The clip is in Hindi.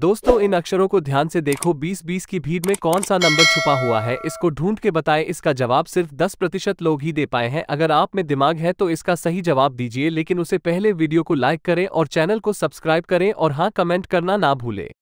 दोस्तों इन अक्षरों को ध्यान से देखो 20-20 की भीड़ में कौन सा नंबर छुपा हुआ है इसको ढूंढ के बताएं इसका जवाब सिर्फ 10 प्रतिशत लोग ही दे पाए हैं अगर आप में दिमाग है तो इसका सही जवाब दीजिए लेकिन उसे पहले वीडियो को लाइक करें और चैनल को सब्सक्राइब करें और हाँ कमेंट करना ना भूलें